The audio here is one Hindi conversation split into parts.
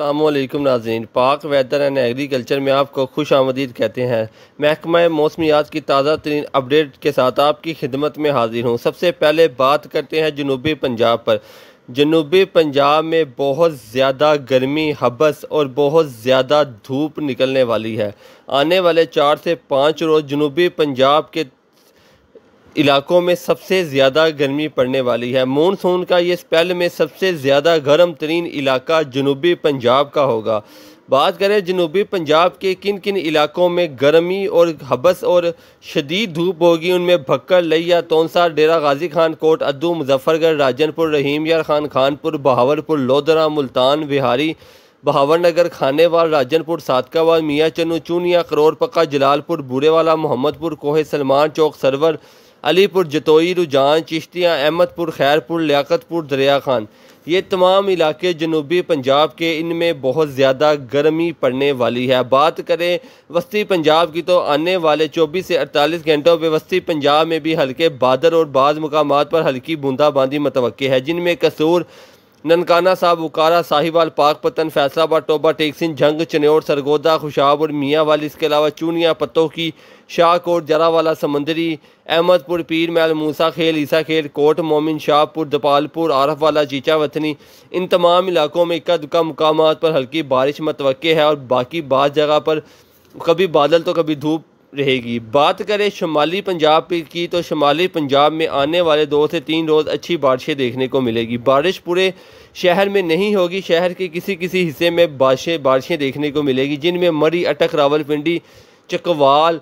अल्लाम नाजीन पाक वेदर एंड एग्रीकल्चर में आपको खुश आमदीद कहते हैं महकमा मौसमियात की ताज़ा तरीन अपडेट के साथ आपकी खिदमत में हाजिर हूँ सबसे पहले बात करते हैं जनूबी पंजाब पर जनूबी पंजाब में बहुत ज़्यादा गर्मी हबस और बहुत ज़्यादा धूप निकलने वाली है आने वाले चार से पाँच रोज़ जनूबी पंजाब के इलाकों में सबसे ज़्यादा गर्मी पड़ने वाली है मानसून का ये स्पेल में सबसे ज़्यादा गर्म तरीन इलाका जनूबी पंजाब का होगा बात करें जनूबी पंजाब के किन किन इलाकों में गर्मी और हबस और शदीद धूप होगी उनमें भक्कर लैया तोनसार डेरा गाजी खान कोट अद्दू मुजफ्फरगढ़ राजनपुर रहीम यार खान खानपुर बहावरपुर लोधरा मुल्तान बिहारी बहावर नगर खानेवाल राजनपुर सादकाबाद मियाँ चनू चूनिया करोड़पक्का जलालपुर बुरेवाला मोहम्मदपुर कोहे सलमान चौक सरवर अलीपुर जतोई रुझान चिश्तियाँ अहमदपुर खैरपुर लियाकतपुर दरिया खान ये तमाम इलाके जनूबी पंजाब के इनमें बहुत ज़्यादा गर्मी पड़ने वाली है बात करें वस्ती पंजाब की तो आने वाले 24 से 48 घंटों में वस्ती पंजाब में भी हल्के बादल और बाद मकाम पर हल्की बूंदाबांदी मतवक़ है जिनमें कसूर ननकाना साहब उकारा साहिवाल पाक पतन फैसलाबाद टोबा टेक्सिन जंग चनेौर सरगोदा खुशाब और मियाँ वाली इसके अलावा चूनिया पत्तों की शाहकोट जरावाला समंदरी अहमदपुर पीर मैल मूसा खेल ईसा खेल कोट मोमिन शाहपुर दपालपुर आरफ वाला चीचा वतनी इन तमाम इलाकों में इक्का दुक्का मुकाम पर हल्की बारिश मतवे है और बाकी बाद जगह पर कभी बादल तो कभी धूप रहेगी बात करें शुमाली पंजाब की तो शुमाली पंजाब में आने वाले दो से तीन रोज़ अच्छी बारिशें देखने को मिलेगी बारिश पूरे शहर में नहीं होगी शहर के किसी किसी हिस्से में बारिशें बारिशें देखने को मिलेगी जिनमें मरी अटक रावलपिंडी चकवाल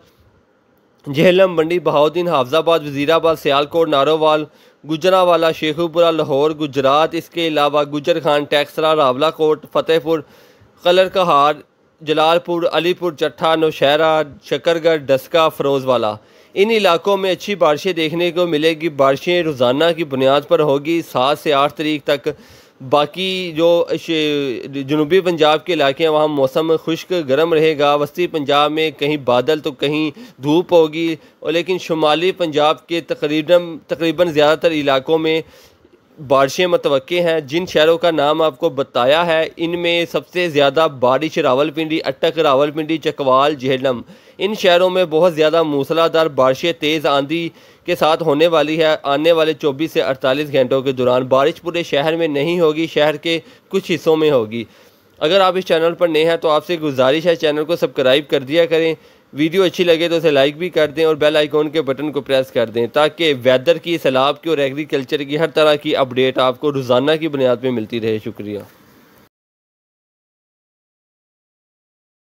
जहलम मंडी बहाउद्दीन हाफजाबाद वजीराबाद सियालकोट नारोवाल गुजरावाला शेखुपुरा लाहौर गुजरात इसके अलावा गुजर खान टैक्सरा रावलाकोट फतेहपुर कलर कहार जलालपुर अलीपुर चट्ठा नौशहरा शकरगढ़ डस्का फ़रोज़वाला इन इलाकों में अच्छी बारिशें देखने को मिलेगी बारिशें रोज़ाना की बुनियाद पर होगी सात से आठ तरीक तक बाकी जो जनूबी पंजाब के इलाके हैं वहाँ मौसम खुश्क गर्म रहेगा वस्ती पंजाब में कहीं बादल तो कहीं धूप होगी और लेकिन शुमाली पंजाब के तकरीबन तकरीबन ज़्यादातर इलाकों में बारिशें मतव हैं जिन शहरों का नाम आपको बताया है इनमें सबसे ज़्यादा बारिश रावलपिंडी अटक रावलपिंडी चकवाल झेलम इन शहरों में बहुत ज़्यादा मूसलाधार बारिशें तेज़ आंधी के साथ होने वाली है आने वाले 24 से 48 घंटों के दौरान बारिश पूरे शहर में नहीं होगी शहर के कुछ हिस्सों में होगी अगर आप इस चैनल पर नए हैं तो आपसे गुजारिश है चैनल को सब्सक्राइब कर दिया करें वीडियो अच्छी लगे तो उसे लाइक भी कर दें और बेल आइकॉन के बटन को प्रेस कर दें ताकि वेदर की सैलाब की और एग्रीकल्चर की हर तरह की अपडेट आपको रोज़ाना की बुनियाद पर मिलती रहे शुक्रिया